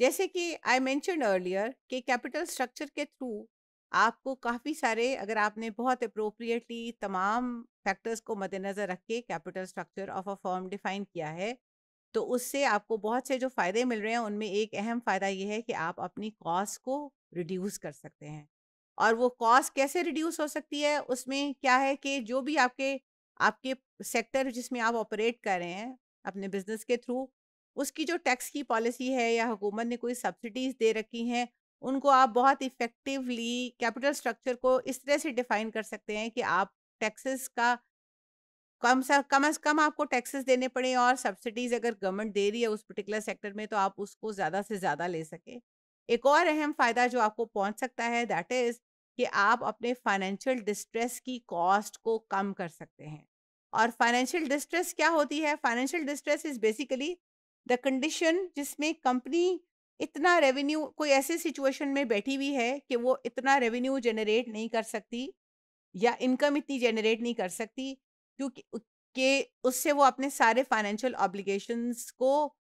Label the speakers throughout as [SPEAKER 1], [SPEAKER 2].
[SPEAKER 1] जैसे कि I mentioned earlier कि कैपिटल स्ट्रक्चर के थ्रू आपको काफ़ी सारे अगर आपने बहुत अप्रोप्रिएटली तमाम फैक्टर्स को मद्देनज़र रख के capital structure of a firm define किया है तो उससे आपको बहुत से जो फ़ायदे मिल रहे हैं उनमें एक अहम फ़ायदा ये है कि आप अपनी कॉस्ट को रिड्यूस कर सकते हैं और वो कॉस्ट कैसे रिड्यूस हो सकती है उसमें क्या है कि जो भी आपके आपके सेक्टर जिसमें आप ऑपरेट कर रहे हैं अपने बिजनेस के थ्रू उसकी जो टैक्स की पॉलिसी है या हुकूमत ने कोई सब्सिडीज दे रखी हैं उनको आप बहुत इफ़ेक्टिवली कैपिटल स्ट्रक्चर को इस तरह से डिफाइन कर सकते हैं कि आप टैक्सेस का कम से कम अज़ कम आपको टैक्सेस देने पड़े और सब्सिडीज़ अगर गवर्नमेंट दे रही है उस पर्टिकुलर सेक्टर में तो आप उसको ज़्यादा से ज़्यादा ले सकें एक और अहम फ़ायदा जो आपको पहुंच सकता है दैट इज़ कि आप अपने फाइनेंशियल डिस्ट्रेस की कॉस्ट को कम कर सकते हैं और फाइनेंशियल डिस्ट्रेस क्या होती है financial distress is basically the condition जिसमें कंपनी इतना रेवेन्यू कोई ऐसे सिचुएशन में बैठी हुई है कि वो इतना रेवेन्यू जनरेट नहीं कर सकती या इनकम इतनी जनरेट नहीं कर सकती क्योंकि के उससे वो अपने सारे फाइनेंशियल ऑब्लिगेशंस को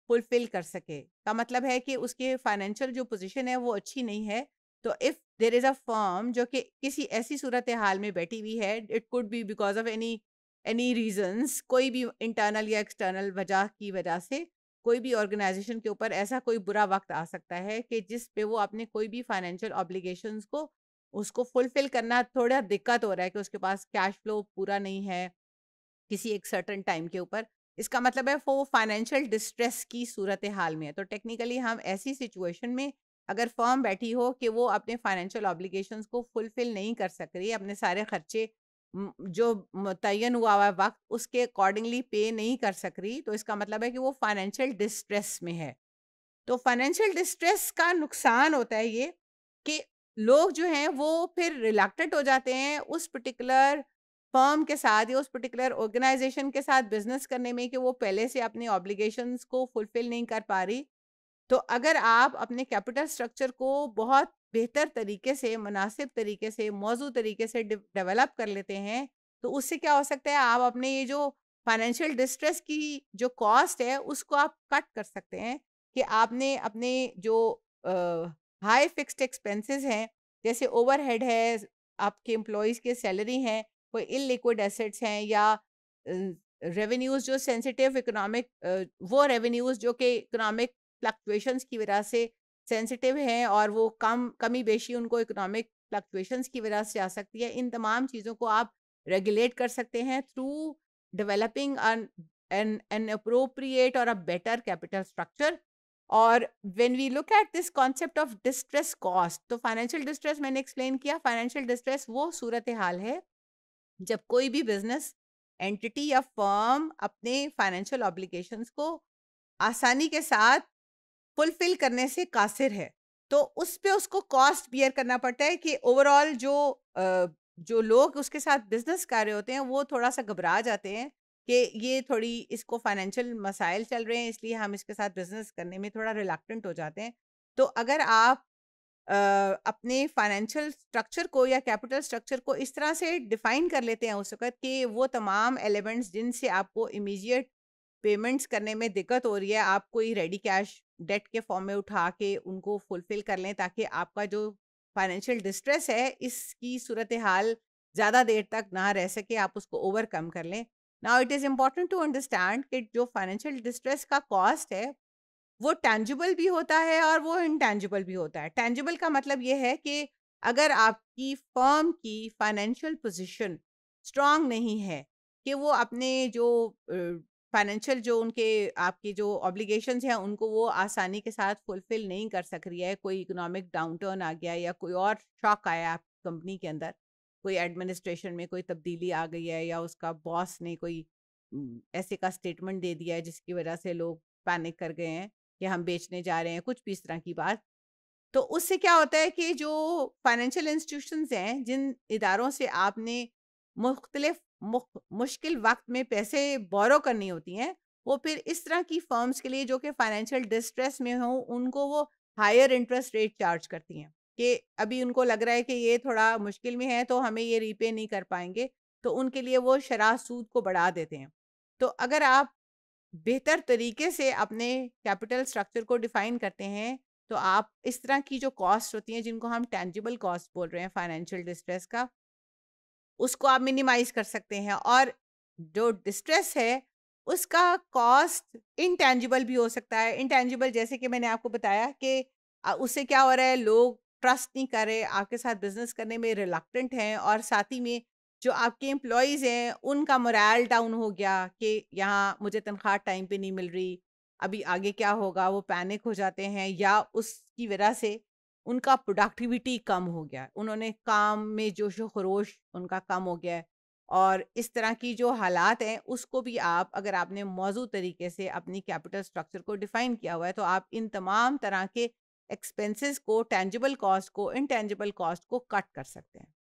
[SPEAKER 1] फुलफिल कर सके का मतलब है कि उसके फाइनेंशियल जो पोजीशन है वो अच्छी नहीं है तो if there is a firm जो कि किसी ऐसी सूरत हाल में बैठी हुई है it could be because of any any reasons कोई भी इंटरनल या एक्सटर्नल वजह की वजह से कोई भी ऑर्गेनाइजेशन के ऊपर ऐसा कोई बुरा वक्त आ सकता है कि जिस पे वो अपने कोई भी फाइनेंशियल ऑब्लिगेशन को उसको फुलफिल करना थोड़ा दिक्कत हो रहा है कि उसके पास कैश फ्लो पूरा नहीं है किसी एक सर्टन टाइम के ऊपर इसका मतलब है वो फाइनेंशियल डिस्ट्रेस की सूरत हाल में है तो टेक्निकली हम ऐसी सिचुएशन में अगर फर्म बैठी हो कि वो अपने फाइनेंशियल ऑब्लिगेशंस को फुलफिल नहीं कर सक रही है अपने सारे खर्चे जो मुतन हुआ हुआ वक्त उसके अकॉर्डिंगली पे नहीं कर सक रही तो इसका मतलब है कि वो फाइनेंशियल डिस्ट्रेस में है तो फाइनेंशियल डिस्ट्रेस का नुकसान होता है ये कि लोग जो हैं वो फिर रिलेक्टेड हो जाते हैं उस पर्टिकुलर फर्म के साथ या उस पर्टिकुलर ऑर्गेनाइजेशन के साथ बिजनेस करने में कि वो पहले से अपने ऑब्लिगेशंस को फुलफिल नहीं कर पा रही तो अगर आप अपने कैपिटल स्ट्रक्चर को बहुत बेहतर तरीके से मुनासिब तरीके से मौजू तरीके से डेवलप कर लेते हैं तो उससे क्या हो सकता है आप अपने ये जो फाइनेंशियल डिस्ट्रेस की जो कॉस्ट है उसको आप कट कर सकते हैं कि आपने अपने जो हाई फिक्स्ड एक्सपेंसेस हैं जैसे ओवरहेड है आपके एम्प्लॉयज़ के सैलरी हैं कोई इलिक्विड एसेट्स हैं या रेवेन्यूज़ जो सेंसिटिव इकोनॉमिक वो रेवेन्यूज़ जो कि इकोनॉमिक फ्लक्चुएशंस की वजह से सेंसिटिव हैं और वो कम कमी बेशी उनको इकोनॉमिक फ्लक्चुएशंस की वजह से आ सकती है इन तमाम चीज़ों को आप रेगुलेट कर सकते हैं थ्रू डेवलपिंग एन अप्रोप्रिएट और अ बेटर कैपिटल स्ट्रक्चर और when we look at this concept of distress cost तो फाइनेंशियल डिस्ट्रेस मैंने एक्सप्लेन किया फाइनेंशियल डिस्ट्रेस वो सूरत हाल है जब कोई भी बिजनेस एंटिटी या फर्म अपने फाइनेंशियल ऑब्लिगेशंस को आसानी के साथ फुलफिल करने से कासिर है तो उस पर उसको कॉस्ट बियर करना पड़ता है कि ओवरऑल जो जो लोग उसके साथ बिजनेस कर रहे होते हैं वो थोड़ा सा घबरा जाते हैं कि ये थोड़ी इसको फाइनेंशियल मसाइल चल रहे हैं इसलिए हम इसके साथ बिजनेस करने में थोड़ा रिलेक्टेंट हो जाते हैं तो अगर आप आ, अपने फाइनेंशियल स्ट्रक्चर को या कैपिटल स्ट्रक्चर को इस तरह से डिफाइन कर लेते हैं उस वक्त कि वो तमाम एलिमेंट्स जिनसे आपको इमीजिएट पेमेंट्स करने में दिक्कत हो रही है आप कोई रेडी कैश डेट के फॉर्म में उठा के उनको फुलफिल कर लें ताकि आपका जो फाइनेंशियल डिस्ट्रेस है इसकी सूरत हाल ज़्यादा देर तक ना रह सके आप उसको ओवरकम कर लें now it is important to understand कि जो फाइनेंशियल डिस्ट्रेस का कॉस्ट है वो टेंजिबल भी होता है और वो इनटेंजिबल भी होता है टेंजिबल का मतलब ये है कि अगर आपकी फर्म की फाइनेंशियल पोजिशन स्ट्रॉन्ग नहीं है कि वो अपने जो फाइनेंशियल जो उनके आपकी जो ऑब्लिगेशंस हैं उनको वो आसानी के साथ फुलफिल नहीं कर सक रही है कोई इकोनॉमिक डाउनटर्न आ गया या कोई और शॉक आया आपकी कंपनी के अंदर कोई एडमिनिस्ट्रेशन में कोई तब्दीली आ गई है या उसका बॉस ने कोई ऐसे का स्टेटमेंट दे दिया है जिसकी वजह से लोग पैनिक कर गए हैं कि हम बेचने जा रहे हैं कुछ भी इस तरह की बात तो उससे क्या होता है कि जो फाइनेंशियल इंस्टीट्यूशंस हैं जिन इदारों से आपने मुख्तलिफ मुश्किल वक्त में पैसे बोरो करनी होती हैं वो फिर इस तरह की फर्म्स के लिए जो कि फाइनेंशियल डिस्ट्रेस में हों उनको वो हायर इंटरेस्ट रेट चार्ज करती हैं कि अभी उनको लग रहा है कि ये थोड़ा मुश्किल में है तो हमें ये रीपे नहीं कर पाएंगे तो उनके लिए वो शराह सूद को बढ़ा देते हैं तो अगर आप बेहतर तरीके से अपने कैपिटल स्ट्रक्चर को डिफाइन करते हैं तो आप इस तरह की जो कॉस्ट होती हैं जिनको हम टेंजिबल कॉस्ट बोल रहे हैं फाइनेंशियल डिस्ट्रेस का उसको आप मिनिमाइज कर सकते हैं और जो डिस्ट्रेस है उसका कॉस्ट इनटेंजिबल भी हो सकता है इनटेंजिबल जैसे कि मैंने आपको बताया कि उससे क्या हो रहा है लोग ट्रस्ट नहीं कर रहे आपके साथ बिजनेस करने में रिलकटेंट हैं और साथ ही में जो आपके एम्प्लॉयज़ हैं उनका मोरल डाउन हो गया कि यहाँ मुझे तनख्वाह टाइम पे नहीं मिल रही अभी आगे क्या होगा वो पैनिक हो जाते हैं या उसकी वजह से उनका प्रोडक्टिविटी कम हो गया उन्होंने काम में जोश खरोश उनका कम हो गया है और इस तरह की जो हालात हैं उसको भी आप अगर आपने मौजू तरीके से अपनी कैपिटल स्ट्रक्चर को डिफ़ाइन किया हुआ है तो आप इन तमाम तरह के एक्सपेंसेस को टेंजिबल कॉस्ट को इनटेंजिबल कॉस्ट को कट कर सकते हैं